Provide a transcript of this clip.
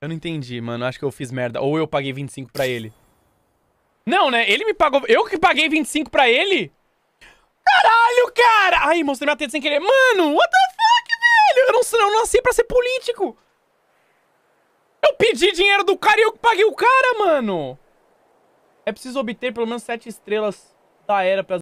Eu não entendi, mano. Acho que eu fiz merda. Ou eu paguei 25 pra ele. Não, né? Ele me pagou... Eu que paguei 25 pra ele? Caralho, cara! Ai, mostrei minha teta sem querer. Mano, what the fuck, velho? Eu não, eu não nasci pra ser político. Eu pedi dinheiro do cara e eu que paguei o cara, mano. É preciso obter pelo menos sete estrelas da era pra